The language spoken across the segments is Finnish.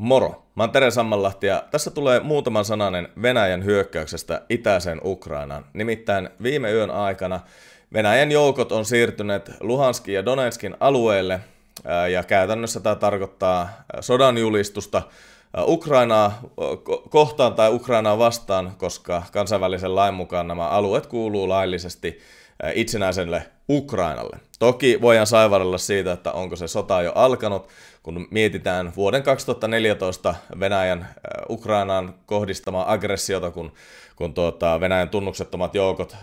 Moro, mä oon Tere Sammanlahti ja tässä tulee muutaman sananen Venäjän hyökkäyksestä itäiseen Ukrainaan. Nimittäin viime yön aikana Venäjän joukot on siirtyneet Luhanskin ja Donetskin alueelle ja käytännössä tämä tarkoittaa sodan julistusta Ukrainaa kohtaan tai Ukrainaa vastaan, koska kansainvälisen lain mukaan nämä alueet kuuluu laillisesti itsenäiselle Ukrainalle. Toki voidaan saivarella siitä, että onko se sota jo alkanut, kun mietitään vuoden 2014 Venäjän Ukrainaan kohdistamaa aggressiota, kun, kun tuota, Venäjän tunnuksettomat joukot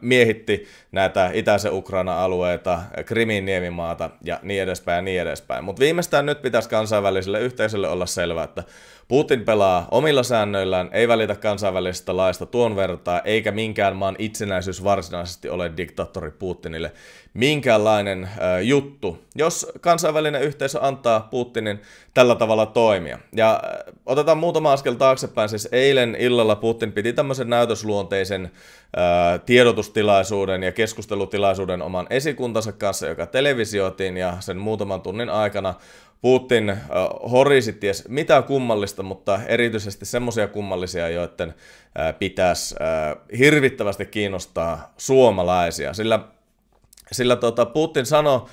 miehitti näitä itäisen ukraina alueita, Krimin niemimaata ja niin edespäin ja niin edespäin. Mutta viimeistään nyt pitäisi kansainväliselle yhteisölle olla selvää, että Putin pelaa omilla säännöillään, ei välitä kansainvälisestä laista tuon vertaa, eikä minkään maan itsenäisyys varsinaisesti ole diktaattori Putinille minkäänlainen äh, juttu, jos kansainvälinen yhteisö antaa Putinin tällä tavalla toimia. Ja äh, otetaan muutama askel taaksepäin, siis eilen illalla Putin piti tämmöisen näytösluonteisen tiedotustilaisuuden ja keskustelutilaisuuden oman esikuntansa kanssa, joka televisioitiin ja sen muutaman tunnin aikana Putin horisi ties mitä kummallista, mutta erityisesti semmoisia kummallisia, joiden pitäisi hirvittävästi kiinnostaa suomalaisia. Sillä, sillä tota Putin sanoi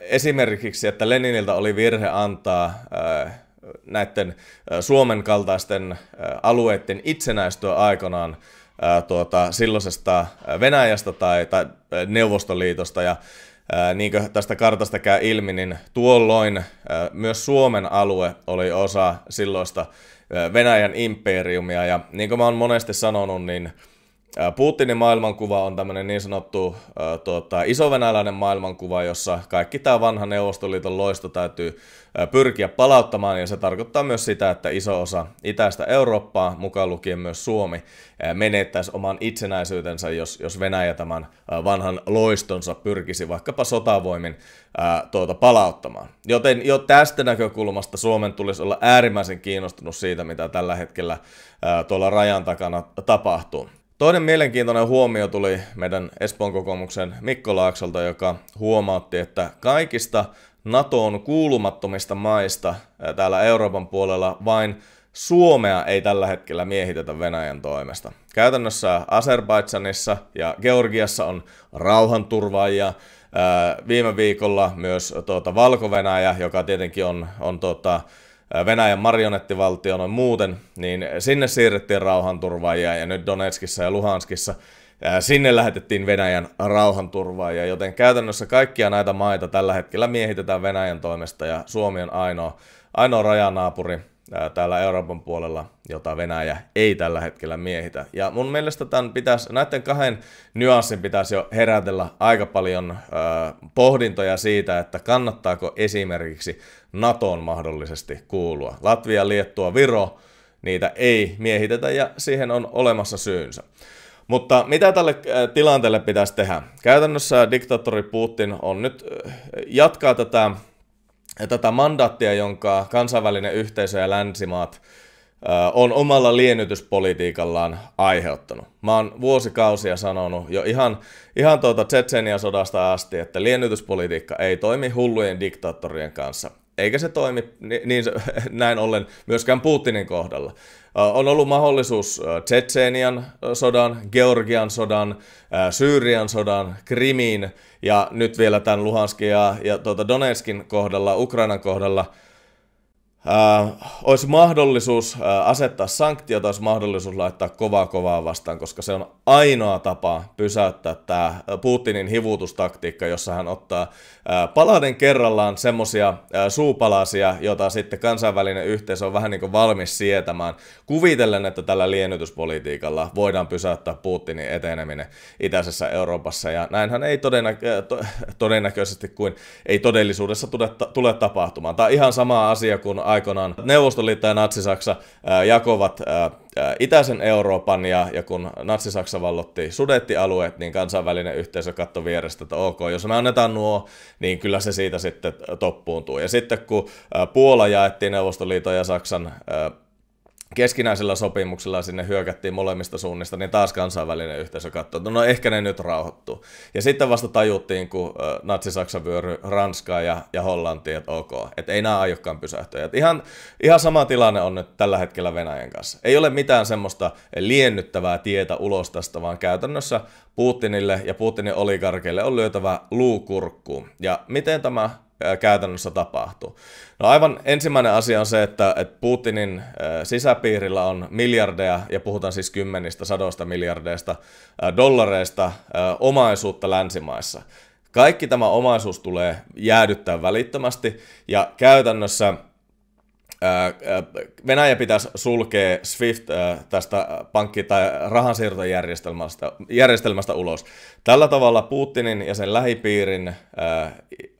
esimerkiksi, että Leniniltä oli virhe antaa näiden Suomen kaltaisten alueiden itsenäistyä aikanaan tuota, silloisesta Venäjästä tai, tai Neuvostoliitosta. Ja niin kuin tästä kartasta käy ilmi, niin tuolloin myös Suomen alue oli osa silloista Venäjän imperiumia. Ja niin kuin mä oon monesti sanonut, niin Äh, Putinin maailmankuva on tämmöinen niin sanottu äh, tota, isovenäläinen maailmankuva, jossa kaikki tämä vanha Neuvostoliiton loisto täytyy äh, pyrkiä palauttamaan, ja se tarkoittaa myös sitä, että iso osa itäistä Eurooppaa, mukaan lukien myös Suomi, äh, menettäisi oman itsenäisyytensä, jos, jos Venäjä tämän äh, vanhan loistonsa pyrkisi vaikkapa sotavoimin äh, tuota, palauttamaan. Joten jo tästä näkökulmasta Suomen tulisi olla äärimmäisen kiinnostunut siitä, mitä tällä hetkellä äh, tuolla rajan takana tapahtuu. Toinen mielenkiintoinen huomio tuli meidän Espoon kokoomuksen Mikko Laaksolta, joka huomautti, että kaikista NATOon kuulumattomista maista täällä Euroopan puolella vain Suomea ei tällä hetkellä miehitetä Venäjän toimesta. Käytännössä Azerbaidsanissa ja Georgiassa on rauhanturvaajia. Viime viikolla myös tuota Valko-Venäjä, joka tietenkin on, on tuota, Venäjän marionettivaltio noin muuten, niin sinne siirrettiin rauhanturvaajia ja nyt Donetskissa ja Luhanskissa sinne lähetettiin Venäjän rauhanturvaajia, joten käytännössä kaikkia näitä maita tällä hetkellä miehitetään Venäjän toimesta ja Suomi on ainoa, ainoa rajanaapuri, täällä Euroopan puolella, jota Venäjä ei tällä hetkellä miehitä. Ja mun mielestä tämän pitäisi, näiden kahden nyanssin pitäisi jo herätellä aika paljon pohdintoja siitä, että kannattaako esimerkiksi NATOon mahdollisesti kuulua. Latvia, Liettua, Viro, niitä ei miehitetä ja siihen on olemassa syynsä. Mutta mitä tälle tilanteelle pitäisi tehdä? Käytännössä diktaattori Putin on nyt jatkaa tätä tätä mandaattia, jonka kansainvälinen yhteisö ja länsimaat on omalla liennytyspolitiikallaan aiheuttanut. Mä oon vuosikausia sanonut jo ihan, ihan tuota Tsetsenia sodasta asti, että liennytyspolitiikka ei toimi hullujen diktaattorien kanssa. Eikä se toimi niin, näin ollen myöskään Putinin kohdalla. On ollut mahdollisuus Tsetseenian sodan, Georgian sodan, Syyrian sodan, Krimiin ja nyt vielä tämän Luhanskin ja, ja tuota Donetskin kohdalla, Ukrainan kohdalla – äh, olisi mahdollisuus äh, asettaa sanktiota, olisi mahdollisuus laittaa kovaa kovaa vastaan, koska se on ainoa tapa pysäyttää tämä äh, Putinin hivutustaktiikka, jossa hän ottaa äh, paladen kerrallaan semmoisia äh, suupalasia, jota sitten kansainvälinen yhteisö on vähän niin kuin valmis sietämään, kuvitellen, että tällä liennytyspolitiikalla voidaan pysäyttää Putinin eteneminen itäisessä Euroopassa, ja näinhän ei todennä- äh, to- todennäköisesti kuin ei todellisuudessa tule, tule tapahtumaan. Tämä on ihan sama asia kuin aikoinaan Neuvostoliitto ja Natsi-Saksa jakovat itäisen Euroopan ja, ja kun Natsi-Saksa vallotti sudettialueet, niin kansainvälinen yhteisö katsoi vierestä, että ok, jos me annetaan nuo, niin kyllä se siitä sitten toppuuntuu. Ja sitten kun Puola jaettiin Neuvostoliiton ja Saksan keskinäisellä sopimuksella sinne hyökättiin molemmista suunnista, niin taas kansainvälinen yhteisö katsoi, että no ehkä ne nyt rauhoittuu. Ja sitten vasta tajuttiin, kun natsi-Saksa vyöry Ranskaa ja, ja Hollantia, että ok, että ei nämä aiokkaan pysähtyä. Et ihan, ihan sama tilanne on nyt tällä hetkellä Venäjän kanssa. Ei ole mitään semmoista liennyttävää tietä ulos tästä, vaan käytännössä Putinille ja Putinin oligarkeille on lyötävä luukurkku. Ja miten tämä käytännössä tapahtuu. No aivan ensimmäinen asia on se, että, että Putinin sisäpiirillä on miljardeja, ja puhutaan siis kymmenistä, sadoista miljardeista dollareista omaisuutta länsimaissa. Kaikki tämä omaisuus tulee jäädyttää välittömästi, ja käytännössä Venäjä pitäisi sulkea SWIFT tästä pankki- tai rahansiirtojärjestelmästä järjestelmästä ulos. Tällä tavalla Putinin ja sen lähipiirin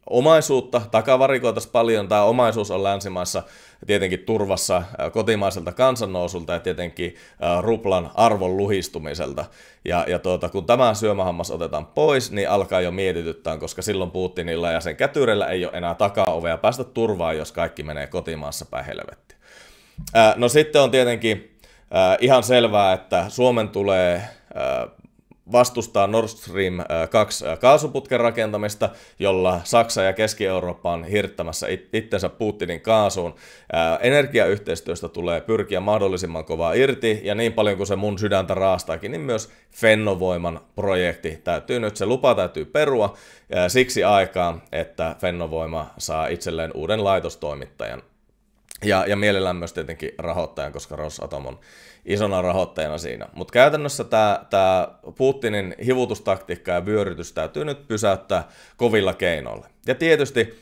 omaisuutta, takavarikoitaisiin paljon, tämä omaisuus on länsimaissa tietenkin turvassa äh, kotimaiselta kansannousulta ja tietenkin äh, ruplan arvon luhistumiselta. Ja, ja tuota, kun tämä syömähammas otetaan pois, niin alkaa jo mietityttää, koska silloin Putinilla ja sen kätyrellä ei ole enää takaovea päästä turvaan, jos kaikki menee kotimaassa päin helvetti. Äh, no sitten on tietenkin ihan selvää, että Suomen tulee vastustaa Nord Stream 2 äh, äh, kaasuputken rakentamista, jolla Saksa ja Keski-Eurooppa on hirttämässä itsensä Putinin kaasuun. Äh, energiayhteistyöstä tulee pyrkiä mahdollisimman kovaa irti, ja niin paljon kuin se mun sydäntä raastaakin, niin myös Fennovoiman projekti täytyy nyt, se lupa täytyy perua siksi aikaa, että Fennovoima saa itselleen uuden laitostoimittajan. Ja, ja mielellään myös tietenkin rahoittajan, koska Rosatom on isona rahoittajana siinä. Mutta käytännössä tämä, Putinin hivutustaktiikka ja vyörytys täytyy nyt pysäyttää kovilla keinoilla. Ja tietysti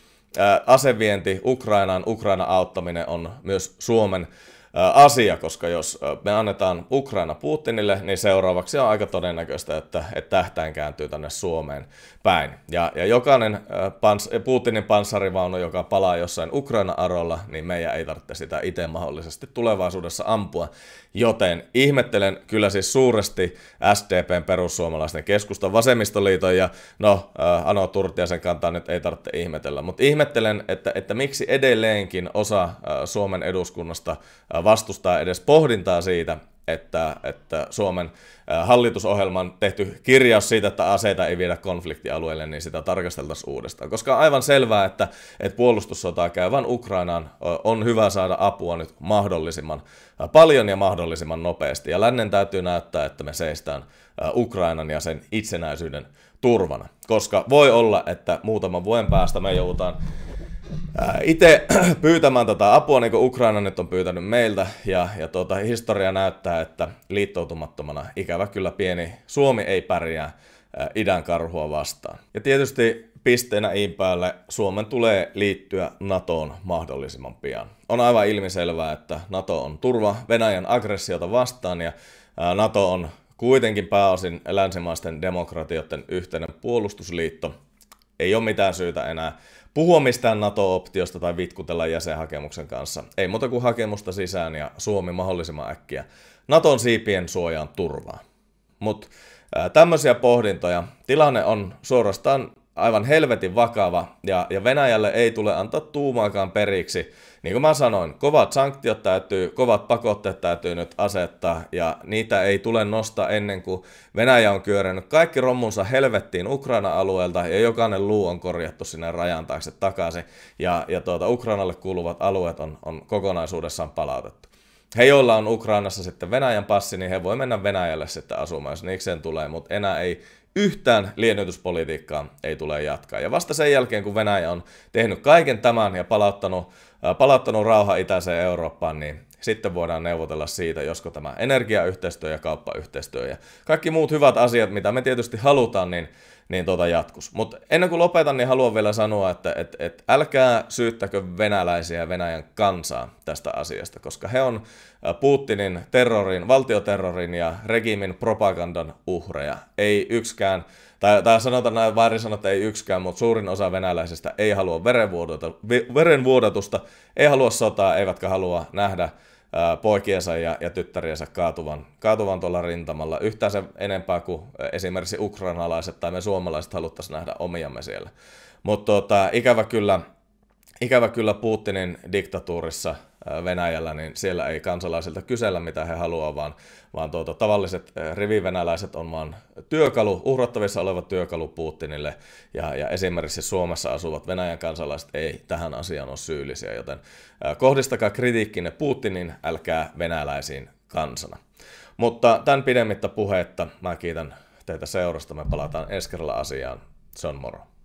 asevienti Ukrainaan, Ukraina auttaminen on myös Suomen asia, koska jos me annetaan Ukraina Putinille, niin seuraavaksi on aika todennäköistä, että, että tähtäin kääntyy tänne Suomeen päin. Ja, ja jokainen pans, Putinin panssarivaunu, joka palaa jossain Ukraina-arolla, niin meidän ei tarvitse sitä itse mahdollisesti tulevaisuudessa ampua. Joten ihmettelen kyllä siis suuresti SDPn perussuomalaisten keskustan vasemmistoliiton ja no, Ano Turtiasen kantaa nyt ei tarvitse ihmetellä, mutta ihmettelen, että, että miksi edelleenkin osa Suomen eduskunnasta vastustaa edes pohdintaa siitä, että, että Suomen hallitusohjelman tehty kirjaus siitä, että aseita ei viedä konfliktialueelle, niin sitä tarkasteltaisiin uudestaan. Koska on aivan selvää, että, että puolustussotaa käyvän Ukrainaan on hyvä saada apua nyt mahdollisimman paljon ja mahdollisimman nopeasti. Ja lännen täytyy näyttää, että me seistään Ukrainan ja sen itsenäisyyden turvana. Koska voi olla, että muutaman vuoden päästä me joudutaan Äh, itse pyytämään tätä tota apua, niin kuin Ukraina nyt on pyytänyt meiltä, ja, ja tuota, historia näyttää, että liittoutumattomana ikävä kyllä pieni Suomi ei pärjää ää, äh, idän karhua vastaan. Ja tietysti pisteenä iin päälle Suomen tulee liittyä NATOon mahdollisimman pian. On aivan ilmiselvää, että NATO on turva Venäjän aggressiota vastaan, ja äh, NATO on kuitenkin pääosin länsimaisten demokratioiden yhteinen puolustusliitto. Ei ole mitään syytä enää puhua mistään NATO-optiosta tai vitkutella jäsenhakemuksen kanssa. Ei muuta kuin hakemusta sisään ja Suomi mahdollisimman äkkiä Naton siipien suojaan turvaa. Mutta tämmöisiä pohdintoja. Tilanne on suorastaan aivan helvetin vakava ja, ja Venäjälle ei tule antaa tuumaakaan periksi – niin kuin mä sanoin, kovat sanktiot täytyy, kovat pakotteet täytyy nyt asettaa ja niitä ei tule nostaa ennen kuin Venäjä on kyörännyt kaikki rommunsa helvettiin Ukraina-alueelta ja jokainen luu on korjattu sinne rajan taakse takaisin ja, ja tuota, Ukrainalle kuuluvat alueet on, on kokonaisuudessaan palautettu he, joilla on Ukrainassa sitten Venäjän passi, niin he voi mennä Venäjälle sitten asumaan, jos sen tulee, mutta enää ei yhtään liennytyspolitiikkaa ei tule jatkaa. Ja vasta sen jälkeen, kun Venäjä on tehnyt kaiken tämän ja palauttanut, äh, palauttanut rauha itäiseen Eurooppaan, niin sitten voidaan neuvotella siitä, josko tämä energiayhteistyö ja kauppayhteistyö ja kaikki muut hyvät asiat, mitä me tietysti halutaan, niin niin tota jatkus. Mutta ennen kuin lopetan, niin haluan vielä sanoa, että et, et älkää syyttäkö venäläisiä Venäjän kansaa tästä asiasta, koska he on Putinin terrorin, valtioterrorin ja regimin propagandan uhreja. Ei yksikään, tai, tai sanotaan näin väärin sanot, ei yksikään, mutta suurin osa venäläisistä ei halua verenvuodatusta ei halua sotaa, eivätkä halua nähdä poikiensa ja, ja tyttäriensä kaatuvan, kaatuvan tuolla rintamalla. Yhtään sen enempää kuin esimerkiksi ukrainalaiset tai me suomalaiset haluttaisiin nähdä omiamme siellä. Mutta tota, ikävä kyllä ikävä kyllä Putinin diktatuurissa Venäjällä, niin siellä ei kansalaisilta kysellä mitä he haluaa, vaan, vaan tuota, tavalliset rivivenäläiset on vaan työkalu, uhrattavissa oleva työkalu Putinille, ja, ja esimerkiksi Suomessa asuvat Venäjän kansalaiset ei tähän asiaan ole syyllisiä, joten kohdistakaa kritiikkinne Putinin, älkää venäläisiin kansana. Mutta tämän pidemmittä puheetta mä kiitän teitä seurasta, me palataan ensi kerralla asiaan. Se on moro.